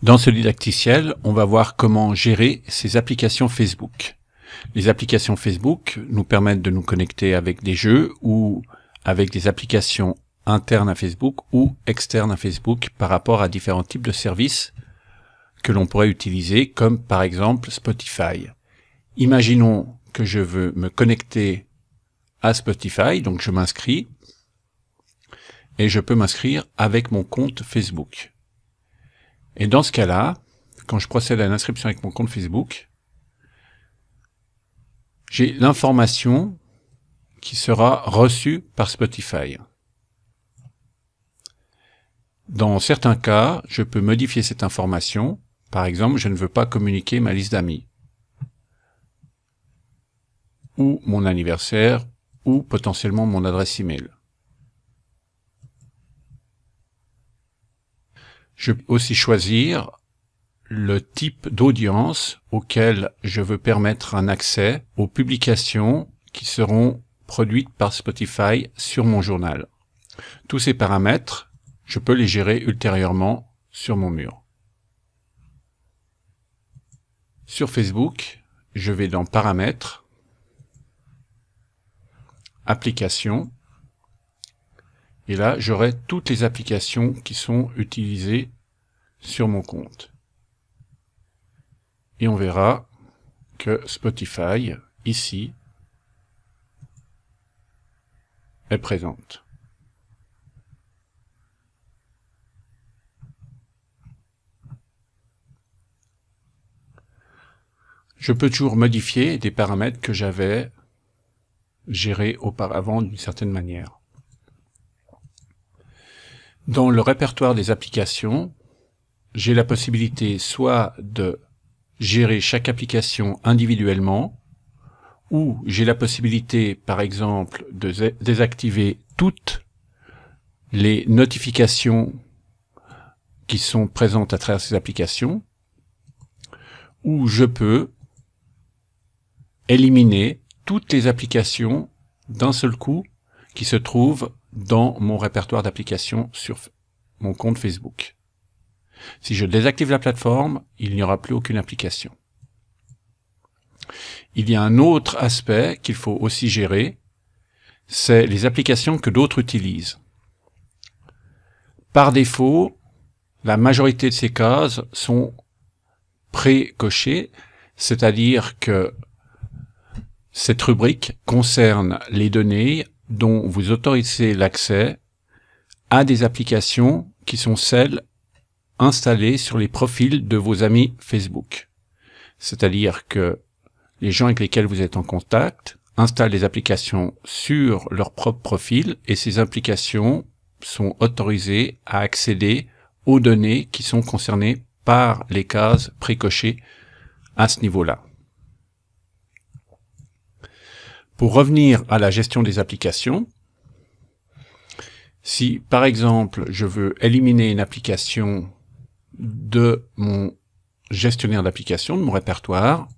Dans ce didacticiel, on va voir comment gérer ces applications Facebook. Les applications Facebook nous permettent de nous connecter avec des jeux ou avec des applications internes à Facebook ou externes à Facebook par rapport à différents types de services que l'on pourrait utiliser, comme par exemple Spotify. Imaginons que je veux me connecter à Spotify, donc je m'inscris, et je peux m'inscrire avec mon compte Facebook. Et dans ce cas-là, quand je procède à une inscription avec mon compte Facebook, j'ai l'information qui sera reçue par Spotify. Dans certains cas, je peux modifier cette information. Par exemple, je ne veux pas communiquer ma liste d'amis. Ou mon anniversaire, ou potentiellement mon adresse email. Je peux aussi choisir le type d'audience auquel je veux permettre un accès aux publications qui seront produites par Spotify sur mon journal. Tous ces paramètres, je peux les gérer ultérieurement sur mon mur. Sur Facebook, je vais dans Paramètres, Applications, et là j'aurai toutes les applications qui sont utilisées sur mon compte. Et on verra que Spotify, ici, est présente. Je peux toujours modifier des paramètres que j'avais gérés auparavant d'une certaine manière. Dans le répertoire des applications, j'ai la possibilité soit de gérer chaque application individuellement, ou j'ai la possibilité, par exemple, de désactiver toutes les notifications qui sont présentes à travers ces applications, ou je peux éliminer toutes les applications d'un seul coup qui se trouvent dans mon répertoire d'applications sur mon compte Facebook. Si je désactive la plateforme, il n'y aura plus aucune application. Il y a un autre aspect qu'il faut aussi gérer, c'est les applications que d'autres utilisent. Par défaut, la majorité de ces cases sont pré-cochées, c'est-à-dire que cette rubrique concerne les données dont vous autorisez l'accès à des applications qui sont celles installé sur les profils de vos amis Facebook. C'est-à-dire que les gens avec lesquels vous êtes en contact installent des applications sur leur propre profil et ces applications sont autorisées à accéder aux données qui sont concernées par les cases précochées à ce niveau-là. Pour revenir à la gestion des applications, si par exemple je veux éliminer une application de mon gestionnaire d'application, de mon répertoire,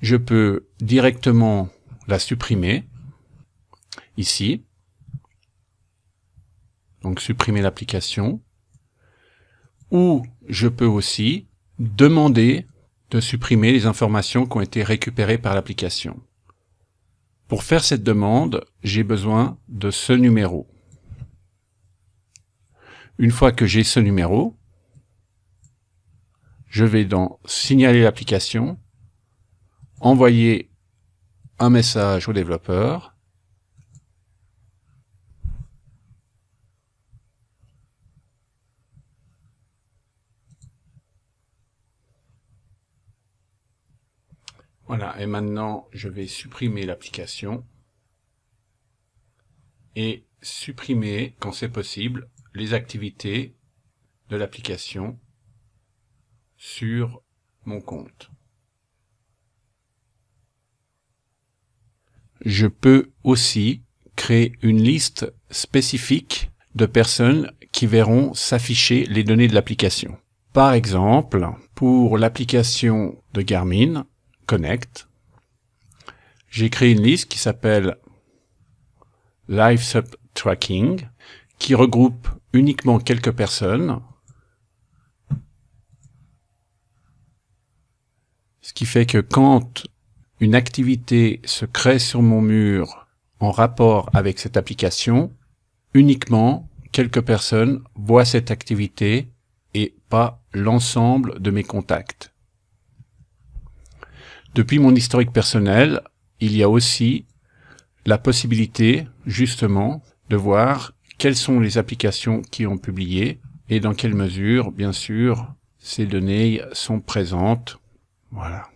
je peux directement la supprimer ici. Donc supprimer l'application. Ou je peux aussi demander de supprimer les informations qui ont été récupérées par l'application. Pour faire cette demande, j'ai besoin de ce numéro. Une fois que j'ai ce numéro, je vais dans signaler l'application, envoyer un message au développeur, Voilà, et maintenant je vais supprimer l'application et supprimer quand c'est possible les activités de l'application sur mon compte. Je peux aussi créer une liste spécifique de personnes qui verront s'afficher les données de l'application. Par exemple, pour l'application de Garmin Connect, j'ai créé une liste qui s'appelle Live Tracking, qui regroupe uniquement quelques personnes. Ce qui fait que quand une activité se crée sur mon mur en rapport avec cette application, uniquement quelques personnes voient cette activité et pas l'ensemble de mes contacts. Depuis mon historique personnel, il y a aussi la possibilité, justement, de voir quelles sont les applications qui ont publié et dans quelle mesure, bien sûr, ces données sont présentes. Voilà.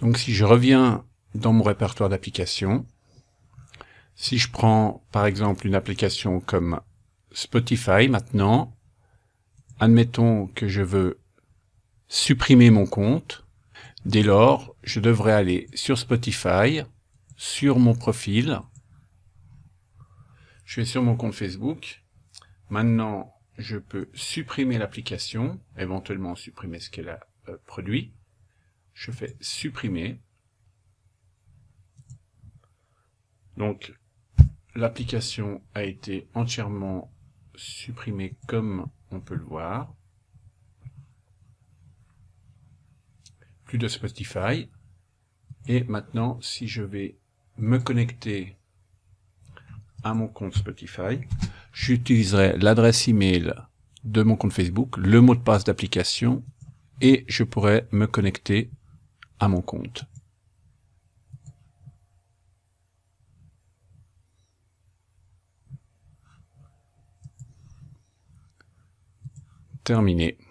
Donc si je reviens dans mon répertoire d'applications, si je prends par exemple une application comme Spotify maintenant, admettons que je veux supprimer mon compte. Dès lors, je devrais aller sur Spotify, sur mon profil. Je vais sur mon compte Facebook. Maintenant, je peux supprimer l'application, éventuellement supprimer ce qu'elle a euh, produit. Je fais supprimer. Donc, l'application a été entièrement supprimée comme on peut le voir. plus de Spotify. Et maintenant, si je vais me connecter à mon compte Spotify, j'utiliserai l'adresse email de mon compte Facebook, le mot de passe d'application, et je pourrai me connecter à mon compte. Terminé.